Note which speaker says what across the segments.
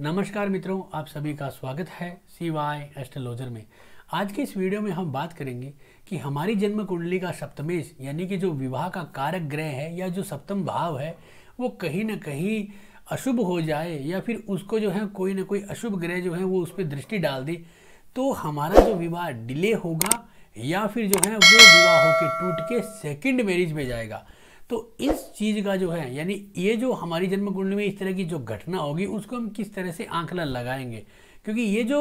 Speaker 1: नमस्कार मित्रों आप सभी का स्वागत है सीवाय एस्ट्रोलॉजर में आज के इस वीडियो में हम बात करेंगे कि हमारी जन्म कुंडली का सप्तमेश यानी कि जो विवाह का कारक ग्रह है या जो सप्तम भाव है वो कहीं ना कहीं अशुभ हो जाए या फिर उसको जो है कोई ना कोई अशुभ ग्रह जो है वो उस पर दृष्टि डाल दे तो हमारा जो विवाह डिले होगा या फिर जो है वो विवाह होकर टूट के सेकेंड मैरिज में जाएगा तो इस चीज़ का जो है यानी ये जो हमारी जन्म कुंडली में इस तरह की जो घटना होगी उसको हम किस तरह से आंकलन लगाएंगे क्योंकि ये जो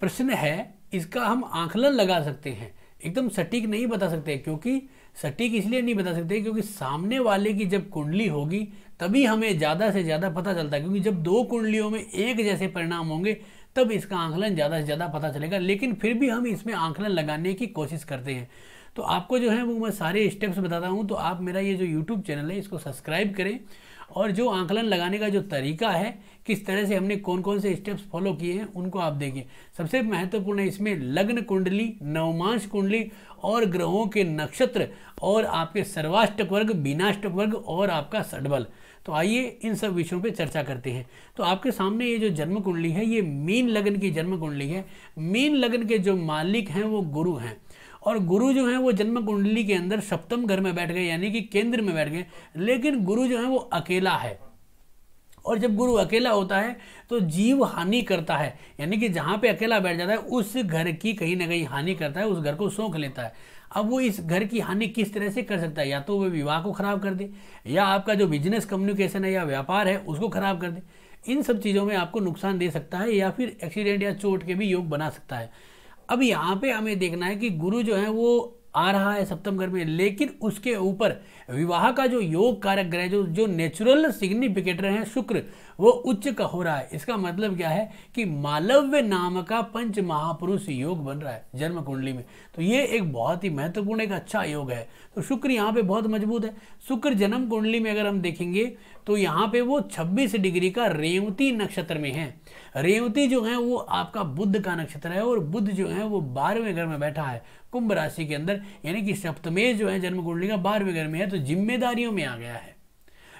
Speaker 1: प्रश्न है इसका हम आंकलन लगा सकते हैं एकदम सटीक नहीं बता सकते क्योंकि सटीक इसलिए नहीं बता सकते क्योंकि सामने वाले की जब कुंडली होगी तभी हमें ज़्यादा से ज़्यादा पता चलता है क्योंकि जब दो कुंडलियों में एक जैसे परिणाम होंगे तब इसका आंकलन ज़्यादा से ज़्यादा पता चलेगा लेकिन फिर भी हम इसमें आंकलन लगाने की कोशिश करते हैं तो आपको जो है वो मैं सारे स्टेप्स बताता हूँ तो आप मेरा ये जो यूट्यूब चैनल है इसको सब्सक्राइब करें और जो आंकलन लगाने का जो तरीका है किस तरह से हमने कौन कौन से स्टेप्स फॉलो किए हैं उनको आप देखिए सबसे महत्वपूर्ण है इसमें लग्न कुंडली नवमांश कुंडली और ग्रहों के नक्षत्र और आपके सर्वाष्टक वर्ग बिनाष्टक वर्ग और आपका सडबल तो आइए इन सब विषयों पर चर्चा करते हैं तो आपके सामने ये जो जन्म कुंडली है ये मीन लग्न की जन्म कुंडली है मीन लग्न के जो मालिक हैं वो गुरु हैं और गुरु जो है वो जन्म कुंडली के अंदर सप्तम घर में बैठ गए यानी कि केंद्र में बैठ गए लेकिन गुरु जो है वो अकेला है और जब गुरु अकेला होता है तो जीव हानि करता है यानी कि जहाँ पे अकेला बैठ जाता है उस घर की कहीं ना कहीं हानि करता है उस घर को सौंख लेता है अब वो इस घर की हानि किस तरह से कर सकता है या तो वो विवाह को ख़राब कर दे या आपका जो बिजनेस कम्युनिकेशन है या व्यापार है उसको ख़राब कर दे इन सब चीज़ों में आपको नुकसान दे सकता है या फिर एक्सीडेंट या चोट के भी योग बना सकता है अब यहाँ पे हमें देखना है कि गुरु जो है वो आ रहा है सप्तम घर में लेकिन उसके ऊपर विवाह का जो योग कारक ग्रह जो जो नेचुरल सिग्निफिकेटर है शुक्र वो उच्च का हो रहा है इसका मतलब क्या है कि मालव्य नाम का पंच महापुरुष योग बन रहा है जन्म कुंडली में तो ये एक बहुत ही महत्वपूर्ण एक अच्छा योग है तो शुक्र यहाँ पे बहुत मजबूत है शुक्र जन्म कुंडली में अगर हम देखेंगे तो यहाँ पे वो 26 डिग्री का रेवती नक्षत्र में है रेवती जो है वो आपका बुद्ध का नक्षत्र है और बुद्ध जो है वो बारहवें घर में बैठा है कुंभ राशि के अंदर यानी कि सप्तमेश जो है जन्म कुंडली का बारहवें घर में है तो जिम्मेदारियों में आ गया है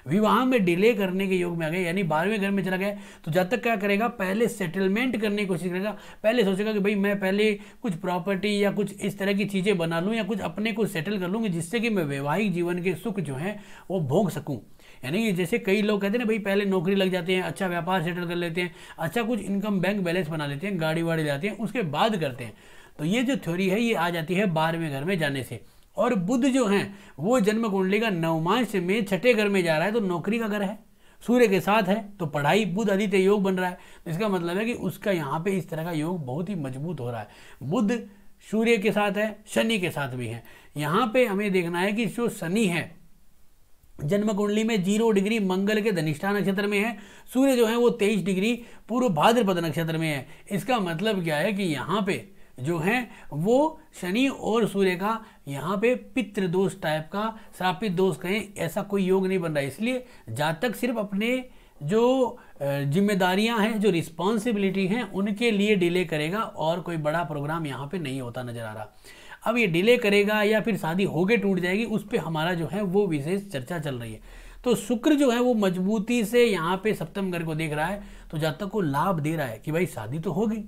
Speaker 1: विवाह में डिले करने के योग में आ गए यानी बारहवें घर में चला गया तो जब तक क्या करेगा पहले सेटलमेंट करने की कोशिश करेगा पहले सोचेगा कि भाई मैं पहले कुछ प्रॉपर्टी या कुछ इस तरह की चीज़ें बना लूँ या कुछ अपने को सेटल कर लूँगी जिससे कि मैं वैवाहिक जीवन के सुख जो हैं वो भोग सकूँ यानी कि जैसे कई लोग कहते हैं ना भाई पहले नौकरी लग जाते हैं अच्छा व्यापार सेटल कर लेते हैं अच्छा कुछ इनकम बैंक बैलेंस बना लेते हैं गाड़ी वाड़ी जाते हैं उसके बाद करते हैं तो ये जो थ्योरी है ये आ जाती है बारहवें घर में जाने से और बुद्ध जो हैं वो जन्म कुंडली का नवमांश में छठे घर में जा रहा है तो नौकरी का घर है सूर्य के साथ है तो पढ़ाई बुद्ध आदित्य योग बन रहा है इसका मतलब है कि उसका यहाँ पे इस तरह का योग बहुत ही मजबूत हो रहा है बुद्ध सूर्य के साथ है शनि के साथ भी है यहाँ पे हमें देखना है कि जो शनि है जन्म कुंडली में जीरो डिग्री मंगल के धनिष्ठा नक्षत्र में है सूर्य जो है वो तेईस डिग्री पूर्व भाद्रपद नक्षत्र में है इसका मतलब क्या है कि यहाँ पे जो हैं वो शनि और सूर्य का यहाँ पे पितृदोष टाइप का श्रापित दोष कहें ऐसा कोई योग नहीं बन रहा है इसलिए जातक सिर्फ अपने जो जिम्मेदारियां हैं जो रिस्पॉन्सिबिलिटी हैं उनके लिए डिले करेगा और कोई बड़ा प्रोग्राम यहाँ पे नहीं होता नजर आ रहा अब ये डिले करेगा या फिर शादी होके टूट जाएगी उस पर हमारा जो है वो विशेष चर्चा चल रही है तो शुक्र जो है वो मजबूती से यहाँ पे सप्तम घर को देख रहा है तो जातक को लाभ दे रहा है कि भाई शादी तो होगी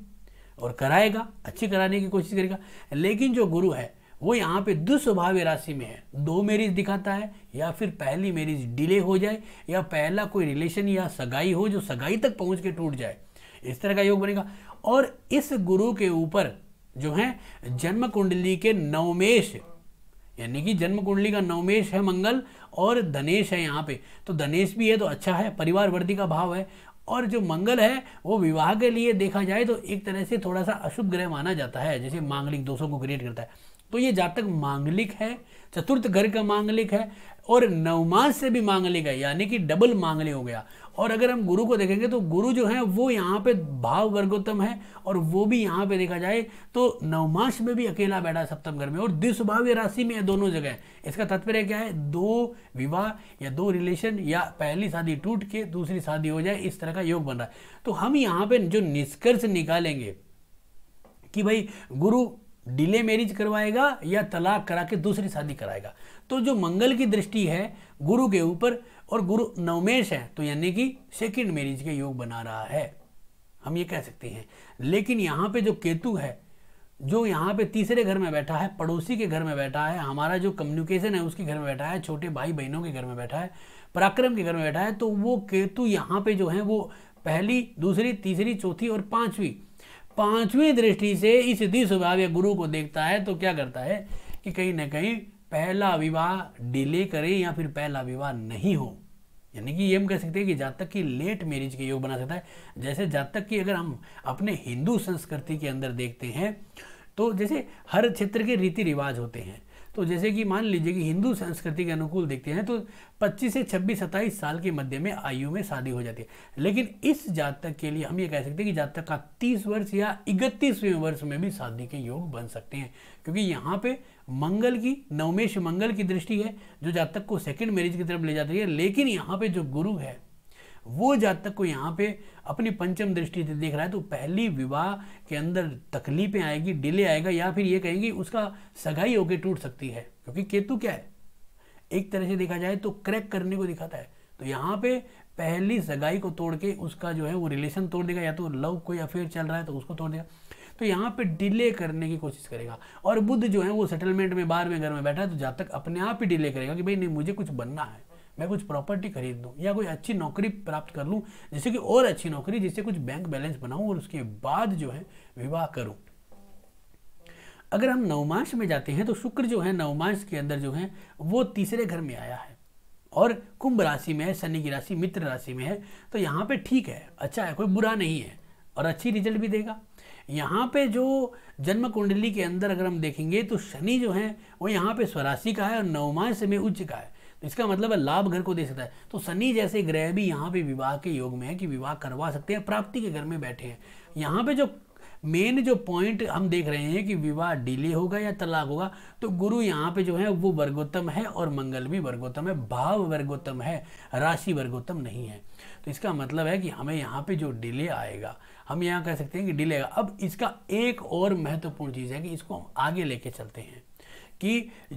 Speaker 1: और कराएगा अच्छी कराने की कोशिश करेगा लेकिन जो गुरु है वो यहाँ पे दुस्वभावी राशि में है दो मैरिज दिखाता है या फिर पहली मैरिज डिले हो जाए या पहला कोई रिलेशन या सगाई हो जो सगाई तक पहुँच के टूट जाए इस तरह का योग बनेगा और इस गुरु के ऊपर जो है जन्म कुंडली के नवमेश यानी कि जन्म कुंडली का नवमेश है मंगल और धनेश है यहाँ पे तो धनेश भी है तो अच्छा है परिवार वर्दी का भाव है और जो मंगल है वो विवाह के लिए देखा जाए तो एक तरह से थोड़ा सा अशुभ ग्रह माना जाता है जैसे मांगलिक दोषों को क्रिएट करता है तो ये जातक मांगलिक है चतुर्थ घर का मांगलिक है और नवमास से भी मांगलिक गई यानी कि डबल मांगलिक हो गया और अगर हम गुरु को देखेंगे तो गुरु जो है वो यहाँ पे भाव वर्गोत्तम है और वो भी यहाँ पे देखा जाए तो नवमास में भी अकेला बैठा सप्तम घर में और द्विस्वभाव्य राशि में है दोनों जगह इसका तात्पर्य क्या है दो विवाह या दो रिलेशन या पहली शादी टूट के दूसरी शादी हो जाए इस तरह का योग बन रहा है तो हम यहाँ पे जो निष्कर्ष निकालेंगे कि भाई गुरु डिले मैरिज करवाएगा या तलाक करा के दूसरी शादी कराएगा तो जो मंगल की दृष्टि है गुरु के ऊपर और गुरु नवमेश है तो यानी कि सेकंड मैरिज के योग बना रहा है हम ये कह सकते हैं लेकिन यहाँ पे जो केतु है जो यहाँ पे तीसरे घर में बैठा है पड़ोसी के घर में बैठा है हमारा जो कम्युनिकेशन है उसके घर में बैठा है छोटे भाई बहनों के घर में बैठा है पराक्रम के घर में बैठा है तो वो केतु यहाँ पे जो है वो पहली दूसरी तीसरी चौथी और पांचवी पांचवी दृष्टि से इस द्वि स्वभाव गुरु को देखता है तो क्या करता है कि कहीं ना कहीं पहला विवाह डिले करे या फिर पहला विवाह नहीं हो यानी कि ये हम कह सकते हैं कि जातक की लेट मैरिज के योग बना सकता है जैसे जातक की अगर हम अपने हिंदू संस्कृति के अंदर देखते हैं तो जैसे हर क्षेत्र के रीति रिवाज होते हैं तो जैसे कि मान लीजिए कि हिंदू संस्कृति के अनुकूल देखते हैं तो 25 से 26 सत्ताईस साल के मध्य में आयु में शादी हो जाती है लेकिन इस जातक के लिए हम ये कह सकते हैं कि जातक का 30 वर्ष या इकतीसवें वर्ष में भी शादी के योग बन सकते हैं क्योंकि यहाँ पे मंगल की नवमेश मंगल की दृष्टि है जो जातक को सेकेंड मैरिज की तरफ ले जाती है लेकिन यहाँ पे जो गुरु है वो जातक को यहाँ पे अपनी पंचम दृष्टि से देख रहा है तो पहली विवाह के अंदर तकलीफें आएगी डिले आएगा या फिर ये कहेंगे उसका सगाई होके टूट सकती है क्योंकि केतु क्या है एक तरह से देखा जाए तो क्रैक करने को दिखाता है तो यहाँ पे पहली सगाई को तोड़ के उसका जो है वो रिलेशन तोड़ देगा या तो लव कोई अफेयर चल रहा है तो उसको तोड़ देगा तो यहाँ पे डिले करने की कोशिश करेगा और बुद्ध जो है वो सेटलमेंट में में घर में बैठा है तो जब तक अपने आप ही डिले करेगा कि भाई नहीं मुझे कुछ बनना है मैं कुछ प्रॉपर्टी खरीद लूँ या कोई अच्छी नौकरी प्राप्त कर लूँ जिससे कि और अच्छी नौकरी जिससे कुछ बैंक बैलेंस बनाऊँ और उसके बाद जो है विवाह करूँ अगर हम नवमांश में जाते हैं तो शुक्र जो है नवमांश के अंदर जो है वो तीसरे घर में आया है और कुंभ राशि में है शनि की राशि मित्र राशि में है तो यहाँ पे ठीक है अच्छा है कोई बुरा नहीं है और अच्छी रिजल्ट भी देगा यहाँ पे जो जन्म कुंडली के अंदर अगर हम देखेंगे तो शनि जो है वो यहाँ पे स्वराशि का है और नवमांश में उच्च का है इसका मतलब है लाभ घर को दे सकता है तो शनि जैसे ग्रह भी यहाँ पे विवाह के योग में है कि विवाह करवा सकते हैं प्राप्ति के घर में बैठे हैं यहाँ पे जो मेन जो पॉइंट हम देख रहे हैं कि विवाह डिले होगा या तलाक होगा तो गुरु यहाँ पे जो है वो वर्गोत्तम है और मंगल भी वर्गोत्तम है भाव वर्गोत्तम है राशि वर्गोत्तम नहीं है तो इसका मतलब है कि हमें यहाँ पे जो डिले आएगा हम यहाँ कह सकते हैं कि डिले आएगा अब इसका एक और महत्वपूर्ण चीज़ है कि इसको हम आगे लेके चलते हैं कि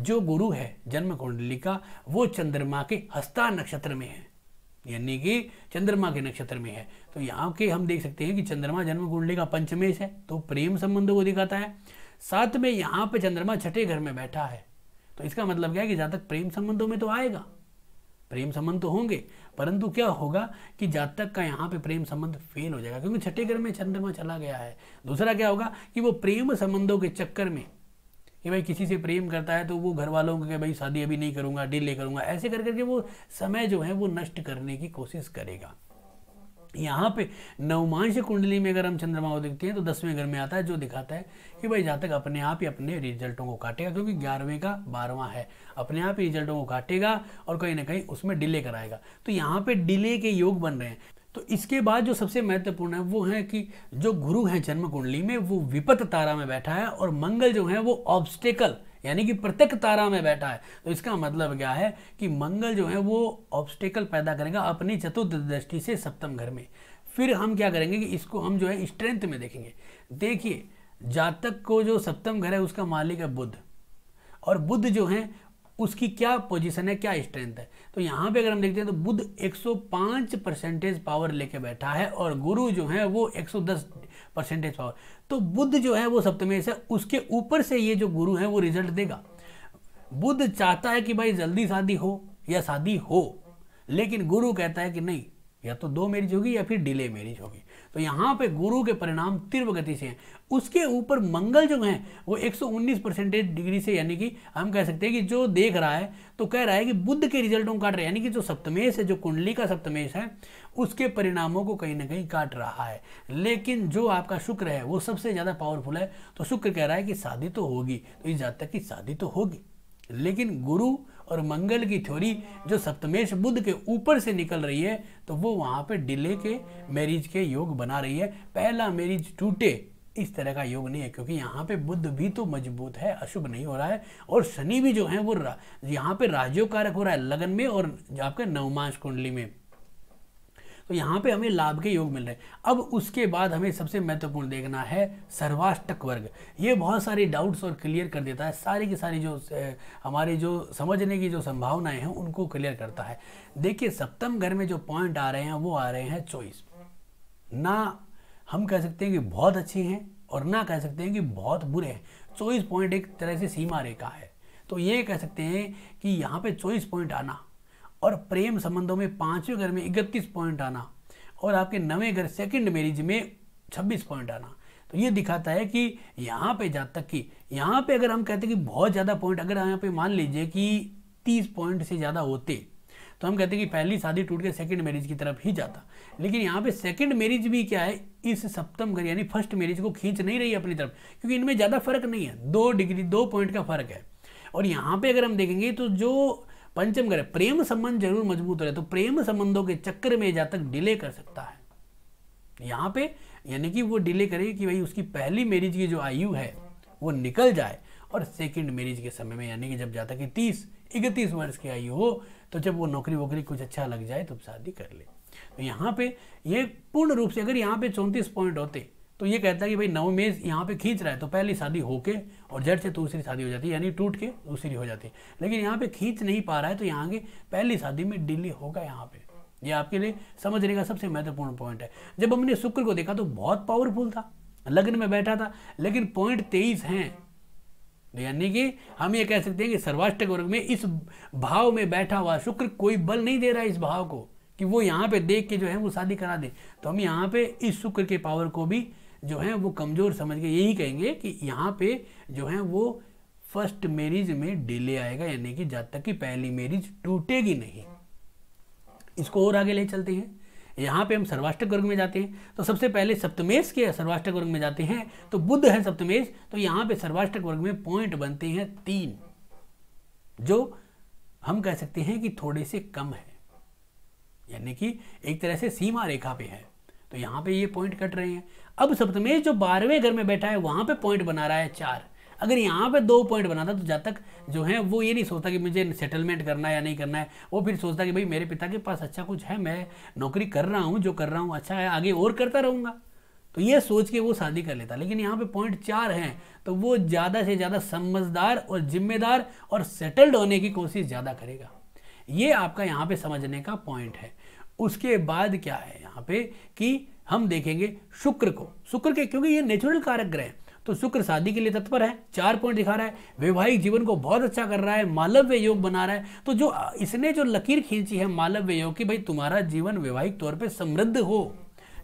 Speaker 1: जो गुरु है जन्म कुंडली का वो चंद्रमा के हस्ता नक्षत्र में है यानी कि चंद्रमा के नक्षत्र में है तो यहाँ के हम देख सकते हैं कि चंद्रमा जन्म कुंडली का पंचमेश है तो प्रेम संबंध को दिखाता है साथ में यहाँ पे चंद्रमा छठे घर में बैठा है तो इसका मतलब क्या है कि जातक प्रेम संबंधों में तो आएगा प्रेम संबंध तो होंगे परंतु क्या होगा कि जातक का यहाँ पे प्रेम संबंध फेल हो जाएगा क्योंकि छठे घर में चंद्रमा चला गया है दूसरा क्या होगा कि वो प्रेम संबंधों के चक्कर में कि भाई किसी से प्रेम करता है तो वो घर वालों को भाई शादी अभी नहीं करूँगा डिले करूँगा ऐसे कर करके वो समय जो है वो नष्ट करने की कोशिश करेगा यहाँ पे नवमांश कुंडली में अगर हम चंद्रमा को देखते हैं तो दसवें घर में आता है जो दिखाता है कि भाई जातक अपने आप ही अपने रिजल्टों को काटेगा क्योंकि ग्यारहवें का बारहवां है अपने आप ही रिजल्टों को काटेगा और कहीं ना कहीं उसमें डिले कराएगा तो यहाँ पे डिले के योग बन रहे हैं तो इसके बाद जो सबसे महत्वपूर्ण है वो है कि जो गुरु हैं जन्म कुंडली में वो विपत तारा में बैठा है और मंगल जो है वो ऑब्स्टेकल यानी कि प्रत्येक तारा में बैठा है तो इसका मतलब क्या है कि मंगल जो है वो ऑब्स्टेकल पैदा करेगा अपनी चतुर्थ दृष्टि से सप्तम घर में फिर हम क्या करेंगे कि इसको हम जो है स्ट्रेंथ में देखेंगे देखिए जातक को जो सप्तम घर है उसका मालिक है बुद्ध और बुद्ध जो है उसकी क्या पोजीशन है क्या स्ट्रेंथ है तो यहाँ पे अगर हम देखते हैं तो बुद्ध 105 परसेंटेज पावर लेके बैठा है और गुरु जो है वो 110 परसेंटेज पावर तो बुद्ध जो है वो सप्तमेश है उसके ऊपर से ये जो गुरु है वो रिजल्ट देगा बुद्ध चाहता है कि भाई जल्दी शादी हो या शादी हो लेकिन गुरु कहता है कि नहीं या तो दो मैरिज होगी या फिर डिले मैरिज होगी तो यहाँ पे गुरु के परिणाम तीव्र गति से हैं उसके ऊपर मंगल जो हैं वो 119 परसेंटेज डिग्री से यानी कि हम कह सकते हैं कि जो देख रहा है तो कह रहा है कि बुद्ध के रिजल्टों को काट रहे हैं यानी कि जो सप्तमेश है जो कुंडली का सप्तमेश है उसके परिणामों को कहीं ना कहीं काट रहा है लेकिन जो आपका शुक्र है वो सबसे ज़्यादा पावरफुल है तो शुक्र कह रहा है कि शादी तो होगी तो इस जातक की शादी तो होगी लेकिन गुरु और मंगल की थ्योरी जो सप्तमेश बुद्ध के ऊपर से निकल रही है तो वो वहाँ पे डिले के मैरिज के योग बना रही है पहला मैरिज टूटे इस तरह का योग नहीं है क्योंकि यहाँ पे बुद्ध भी तो मजबूत है अशुभ नहीं हो रहा है और शनि भी जो है वो यहाँ पे राजयोग कारक हो रहा है लगन में और आपके नवमांश कुंडली में तो यहाँ पे हमें लाभ के योग मिल रहे हैं अब उसके बाद हमें सबसे महत्वपूर्ण देखना है सर्वाष्टक वर्ग ये बहुत सारे डाउट्स और क्लियर कर देता है सारी की सारी जो हमारे जो समझने की जो संभावनाएं हैं उनको क्लियर करता है देखिए सप्तम घर में जो पॉइंट आ रहे हैं वो आ रहे हैं चॉइस ना हम कह सकते हैं कि बहुत अच्छे हैं और ना कह सकते हैं कि बहुत बुरे हैं चॉइस पॉइंट एक तरह से सीमा रेखा है तो ये कह सकते हैं कि यहाँ पे चॉइस पॉइंट आना और प्रेम संबंधों में पांचवें घर में इकतीस पॉइंट आना और आपके नवें घर सेकंड मैरिज में छब्बीस पॉइंट आना तो ये दिखाता है कि यहाँ पे जा तक कि यहाँ पे अगर हम कहते हैं कि बहुत ज़्यादा पॉइंट अगर यहाँ पे मान लीजिए कि तीस पॉइंट से ज़्यादा होते तो हम कहते हैं कि पहली शादी टूट के सेकंड मैरिज की तरफ ही जाता लेकिन यहाँ पे सेकंड मैरिज भी क्या है इस सप्तम घर यानी फर्स्ट मैरिज को खींच नहीं रही अपनी तरफ क्योंकि इनमें ज़्यादा फर्क नहीं है दो डिग्री दो पॉइंट का फर्क है और यहाँ पे अगर हम देखेंगे तो जो पंचम ग्रह प्रेम संबंध जरूर मजबूत रहे तो प्रेम संबंधों के चक्कर में जातक डिले कर सकता है यहाँ पे यानी कि वो डिले करे कि भाई उसकी पहली मैरिज की जो आयु है वो निकल जाए और सेकंड मैरिज के समय में यानी कि जब जाता कि तीस इकतीस वर्ष की आयु हो तो जब वो नौकरी वोकरी कुछ अच्छा लग जाए तो शादी कर ले तो यहाँ पे ये पूर्ण रूप से अगर यहाँ पे चौंतीस पॉइंट होते तो ये कहता है कि भाई मेज यहाँ पे खींच रहा है तो पहली शादी होके और जड़ से दूसरी शादी हो जाती है यानी टूट के दूसरी हो जाती है लेकिन यहाँ पे खींच नहीं पा रहा है तो यहाँ की पहली शादी में डिले होगा यहाँ पे ये आपके लिए समझने का सबसे महत्वपूर्ण पॉइंट है जब हमने शुक्र को देखा तो बहुत पावरफुल था लग्न में बैठा था लेकिन पॉइंट तेईस हैं यानी कि हम ये कह सकते हैं कि सर्वाष्टक वर्ग में इस भाव में बैठा हुआ शुक्र कोई बल नहीं दे रहा है इस भाव को कि वो यहाँ पे देख के जो है वो शादी करा दे तो हम यहाँ पे इस शुक्र के पावर को भी जो हैं वो कमज़ोर समझ के यही कहेंगे कि यहाँ पे जो है वो फर्स्ट मैरिज में डिले आएगा यानी कि जब तक कि पहली मैरिज टूटेगी नहीं इसको और आगे ले चलते हैं यहाँ पे हम सर्वाष्टक वर्ग में जाते हैं तो सबसे पहले सप्तमेश के सर्वाष्टक वर्ग में जाते हैं तो बुद्ध है सप्तमेश तो यहाँ पे सर्वाष्टक वर्ग में पॉइंट बनते हैं तीन जो हम कह सकते हैं कि थोड़े से कम है यानी कि एक तरह से सीमा रेखा पे है तो यहाँ पे ये पॉइंट कट रहे हैं अब सप्तमेश जो बारहवें घर में बैठा है वहाँ पे पॉइंट बना रहा है चार अगर यहाँ पे दो पॉइंट बनाता तो जब तक जो है वो ये नहीं सोचता कि मुझे सेटलमेंट करना है या नहीं करना है वो फिर सोचता कि भाई मेरे पिता के पास अच्छा कुछ है मैं नौकरी कर रहा हूँ जो कर रहा हूँ अच्छा है आगे और करता रहूँगा तो ये सोच के वो शादी कर लेता लेकिन यहाँ पे पॉइंट चार हैं तो वो ज़्यादा से ज़्यादा समझदार और जिम्मेदार और सेटल्ड होने की कोशिश ज़्यादा करेगा ये आपका यहाँ पे समझने का पॉइंट है उसके बाद क्या है यहाँ पे कि हम देखेंगे शुक्र को शुक्र के क्योंकि ये नेचुरल कारक ग्रह है तो शुक्र शादी के लिए तत्पर है चार पॉइंट दिखा रहा है वैवाहिक जीवन को बहुत अच्छा कर रहा है मालव्य योग बना रहा है तो जो इसने जो लकीर खींची है मालव्य योग की भाई तुम्हारा जीवन वैवाहिक तौर पर समृद्ध हो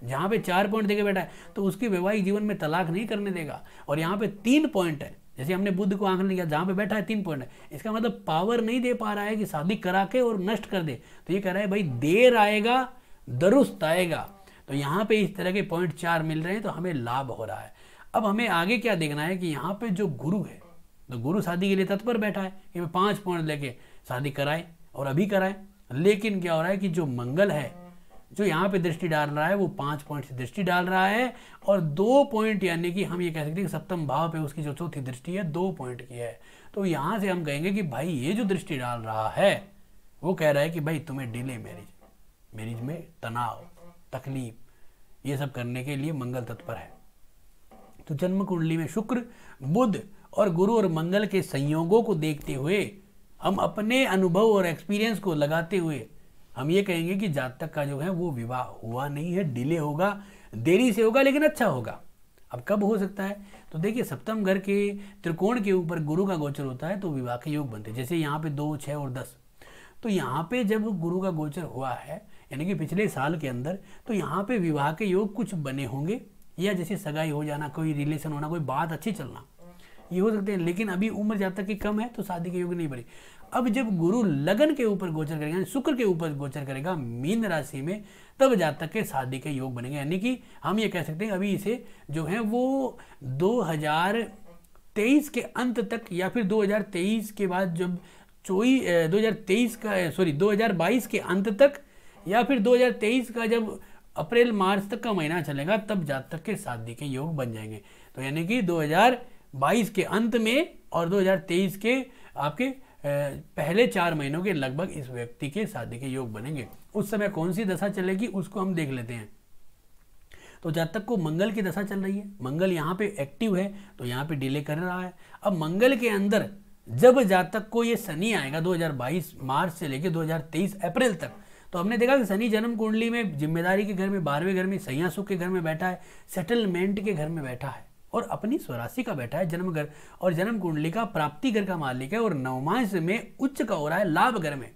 Speaker 1: जहाँ पे चार पॉइंट देके बैठा है तो उसकी वैवाहिक जीवन में तलाक नहीं करने देगा और यहाँ पे तीन पॉइंट है जैसे हमने बुद्ध को आंकने किया जहां पे बैठा है तीन पॉइंट है इसका मतलब पावर नहीं दे पा रहा है कि शादी करा के और नष्ट कर दे तो ये कह रहा है भाई देर आएगा दुरुस्त आएगा तो यहाँ पे इस तरह के पॉइंट चार मिल रहे हैं तो हमें लाभ हो रहा है अब हमें आगे क्या देखना है कि यहाँ पे जो गुरु है तो गुरु शादी के लिए तत्पर बैठा है कि मैं पॉइंट लेके शादी कराए और अभी कराए लेकिन क्या हो रहा है कि जो मंगल है जो यहाँ पे दृष्टि डाल रहा है वो पांच पॉइंट से दृष्टि डाल रहा है और दो पॉइंट यानी कि हम ये कह सकते हैं कि सप्तम भाव पे उसकी जो चौथी दृष्टि है दो पॉइंट की है तो यहाँ से हम कहेंगे कि भाई ये जो दृष्टि डाल रहा है वो कह रहा है कि भाई तुम्हें डिले मैरिज मैरिज में तनाव तकलीफ ये सब करने के लिए मंगल तत्पर है तो जन्म कुंडली में शुक्र बुध और गुरु और मंगल के संयोगों को देखते हुए हम अपने अनुभव और एक्सपीरियंस को लगाते हुए हम ये कहेंगे कि जातक का जो है वो विवाह हुआ नहीं है डिले होगा देरी से होगा लेकिन अच्छा होगा अब कब हो सकता है तो देखिए सप्तम घर के त्रिकोण के ऊपर गुरु का गोचर होता है तो विवाह के योग बनते हैं जैसे यहाँ पे दो छः और दस तो यहाँ पे जब गुरु का गोचर हुआ है यानी कि पिछले साल के अंदर तो यहाँ पे विवाह के योग कुछ बने होंगे या जैसे सगाई हो जाना कोई रिलेशन होना कोई बात अच्छी चलना ये हो सकते हैं लेकिन अभी उम्र जब तक की कम है तो शादी के योग नहीं बने अब जब गुरु लगन के ऊपर गोचर करेगा यानी शुक्र के ऊपर गोचर करेगा मीन राशि में तब जातक के शादी के योग बनेंगे यानी कि हम ये कह सकते हैं अभी इसे जो है वो 2023 के अंत तक या फिर 2023 के बाद जब चोई 2023 का सॉरी 2022 के अंत तक या फिर 2023 का जब अप्रैल मार्च तक का महीना चलेगा तब जातक के शादी के योग बन जाएंगे तो यानी कि 2022 के अंत में और 2023 के आपके पहले चार महीनों के लगभग इस व्यक्ति के शादी के योग बनेंगे उस समय कौन सी दशा चलेगी उसको हम देख लेते हैं तो जब तक को मंगल की दशा चल रही है मंगल यहाँ पे एक्टिव है तो यहाँ पे डिले कर रहा है अब मंगल के अंदर जब जातक को ये शनि आएगा 2022 मार्च से लेकर 2023 अप्रैल तक तो हमने देखा कि शनि जन्म कुंडली में जिम्मेदारी के घर में बारहवें घर में सयासुख के घर में बैठा है सेटलमेंट के घर में बैठा है और अपनी स्वराशि का बैठा है जन्म घर और जन्म कुंडली का प्राप्ति घर का मालिक है और नवमांश में उच्च का हो रहा है लाभ घर में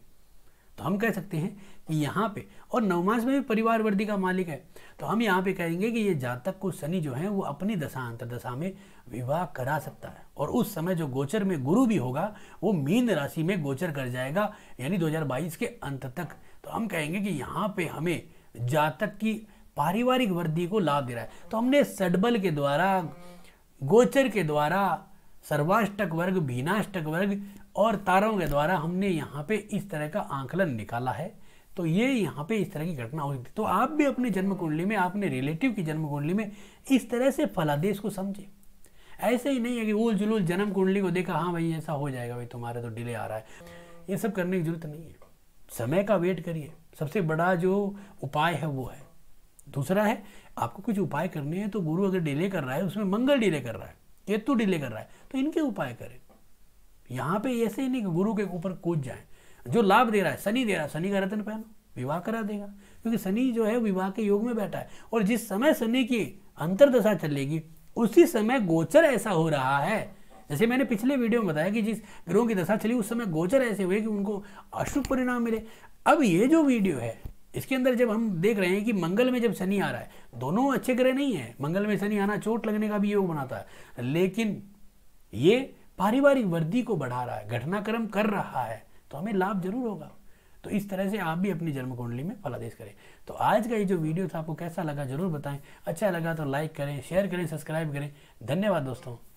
Speaker 1: तो हम कह सकते हैं कि यहाँ पे और नवमांश में भी परिवार वृद्धि का मालिक है तो हम यहाँ पे कहेंगे कि ये जातक को शनि जो है वो अपनी दशा अंतरदशा में विवाह करा सकता है और उस समय जो गोचर में गुरु भी होगा वो मीन राशि में गोचर कर जाएगा यानी 2022 के अंत तक तो हम कहेंगे कि यहाँ पे हमें जातक की पारिवारिक वृद्धि को लाभ दे रहा है तो हमने सडबल के द्वारा गोचर के द्वारा सर्वाष्टक वर्ग भीनाष्टक वर्ग और तारों के द्वारा हमने यहाँ पे इस तरह का आंकलन निकाला है तो ये यहाँ पे इस तरह की घटना हो सकती है तो आप भी अपने जन्म कुंडली में आपने रिलेटिव की जन्म कुंडली में इस तरह से फलादेश को समझे ऐसे ही नहीं है कि उल जुलूल जन्म कुंडली को देखा हाँ भाई ऐसा हो जाएगा भाई तुम्हारा तो डिले आ रहा है ये सब करने की जरूरत नहीं है समय का वेट करिए सबसे बड़ा जो उपाय है वो है दूसरा है आपको कुछ उपाय करने हैं तो गुरु अगर डिले कर रहा है उसमें मंगल डिले कर रहा है केतु डिले कर रहा है तो इनके उपाय करें यहाँ पे ऐसे ही नहीं कि गुरु के ऊपर कूद जाए जो लाभ दे रहा है शनि दे रहा है शनि का रतन पहनो विवाह करा देगा क्योंकि शनि जो है विवाह के योग में बैठा है और जिस समय शनि की अंतरदशा चलेगी उसी समय गोचर ऐसा हो रहा है जैसे मैंने पिछले वीडियो में बताया कि जिस ग्रहों की दशा चली उस समय गोचर ऐसे हुए कि उनको अशुभ परिणाम मिले अब ये जो वीडियो है इसके अंदर जब हम देख रहे हैं कि मंगल में जब शनि आ रहा है दोनों अच्छे ग्रह नहीं है मंगल में शनि आना चोट लगने का भी योग बनाता है लेकिन ये पारिवारिक वृद्धि को बढ़ा रहा है घटनाक्रम कर रहा है तो हमें लाभ जरूर होगा तो इस तरह से आप भी अपनी जन्म कुंडली में फलादेश करें तो आज का ये जो वीडियो था आपको कैसा लगा जरूर बताएं अच्छा लगा तो लाइक करें शेयर करें सब्सक्राइब करें धन्यवाद दोस्तों